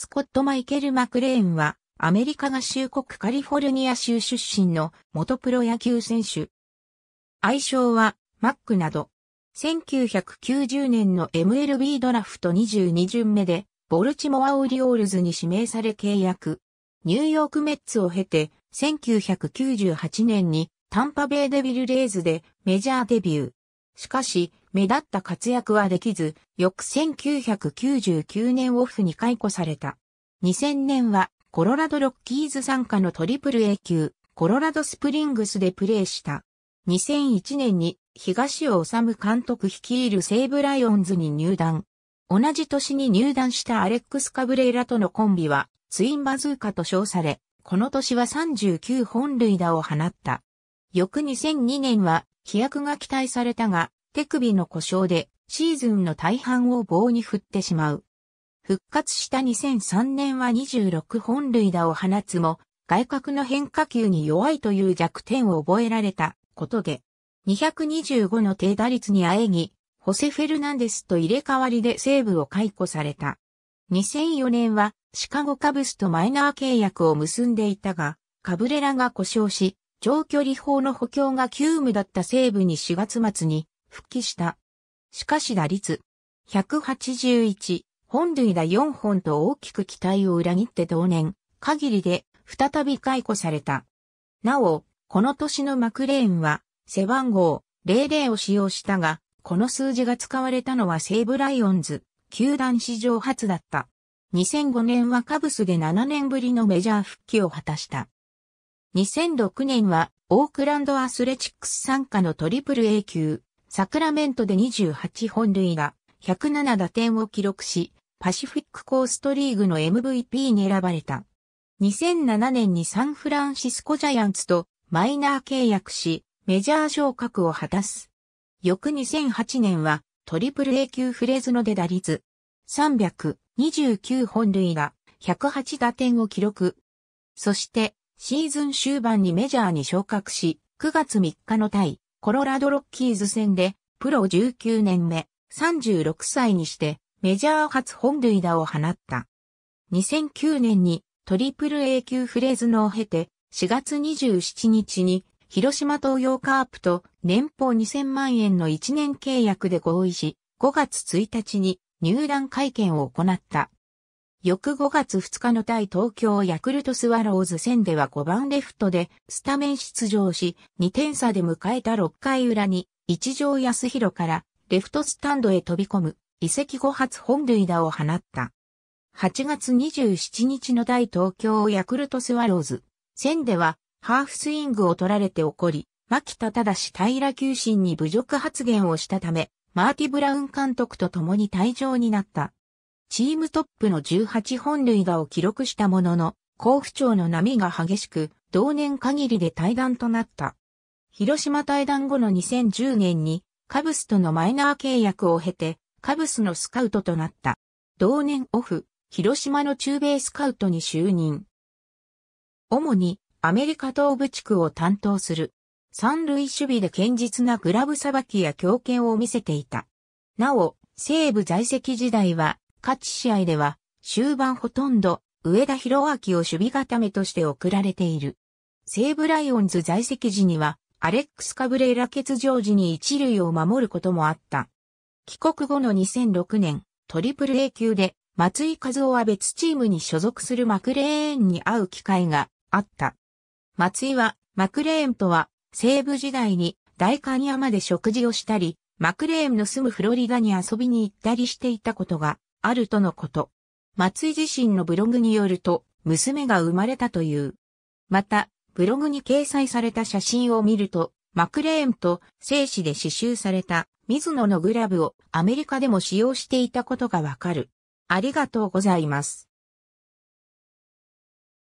スコット・マイケル・マクレーンは、アメリカ合衆国カリフォルニア州出身の元プロ野球選手。愛称は、マックなど。1990年の MLB ドラフト22巡目で、ボルチモア・オリオールズに指名され契約。ニューヨーク・メッツを経て、1998年にタンパベイデビル・レイズでメジャーデビュー。しかし、目立った活躍はできず、翌1999年オフに解雇された。2000年はコロラドロッキーズ参加のトリプル A 級、コロラドスプリングスでプレーした。2001年に東尾治監督率いる西武ライオンズに入団。同じ年に入団したアレックス・カブレイラとのコンビはツインバズーカと称され、この年は39本塁打を放った。翌2002年は飛躍が期待されたが、手首の故障でシーズンの大半を棒に振ってしまう。復活した2003年は26本塁打を放つも、外角の変化球に弱いという弱点を覚えられた、ことで、225の低打率にあえぎ、ホセ・フェルナンデスと入れ替わりで西部を解雇された。2004年はシカゴカブスとマイナー契約を結んでいたが、カブレラが故障し、長距離砲の補強が急務だった西部に4月末に復帰した。しかし打率、181、本塁打4本と大きく期待を裏切って同年、限りで再び解雇された。なお、この年のマクレーンは、背番号00を使用したが、この数字が使われたのは西武ライオンズ、球団史上初だった。2005年はカブスで7年ぶりのメジャー復帰を果たした。2006年はオークランドアスレチックス参加のトリプル A 級、サクラメントで28本塁打、107打点を記録し、パシフィックコーストリーグの MVP に選ばれた。2007年にサンフランシスコジャイアンツとマイナー契約し、メジャー昇格を果たす。翌2008年はトリプル A 級フレーズの出打率329本塁打、108打点を記録。そしてシーズン終盤にメジャーに昇格し、9月3日の対コロラドロッキーズ戦で、プロ19年目、36歳にして、メジャー初本塁打を放った。2009年に、トリプル A 級フレーズのを経て、4月27日に、広島東洋カープと年俸2000万円の1年契約で合意し、5月1日に入団会見を行った。翌5月2日の対東京ヤクルトスワローズ戦では5番レフトでスタメン出場し、2点差で迎えた6回裏に、一条康弘からレフトスタンドへ飛び込む、移籍後初本塁打を放った。8月27日の対東京ヤクルトスワローズ戦では、ハーフスイングを取られて起こり、牧田正平球審に侮辱発言をしたため、マーティ・ブラウン監督と共に退場になった。チームトップの18本塁打を記録したものの、甲府調の波が激しく、同年限りで退団となった。広島退団後の2010年に、カブスとのマイナー契約を経て、カブスのスカウトとなった。同年オフ、広島の中米スカウトに就任。主にアメリカ東部地区を担当する。三塁守備で堅実なグラブさばきや強肩を見せていた。なお、西部在籍時代は勝ち試合では、終盤ほとんど、上田博明を守備固めとして送られている。西武ライオンズ在籍時には、アレックス・カブレーラ欠場時に一塁を守ることもあった。帰国後の2006年、トリプル A 級で、松井和夫は別チームに所属するマクレーンに会う機会があった。松井は、マクレーンとは、西武時代に、大観山で食事をしたり、マクレーンの住むフロリダに遊びに行ったりしていたことがあるとのこと。松井自身のブログによると、娘が生まれたという。また、ブログに掲載された写真を見ると、マクレーンと精子で刺繍された水野のグラブをアメリカでも使用していたことがわかる。ありがとうございます。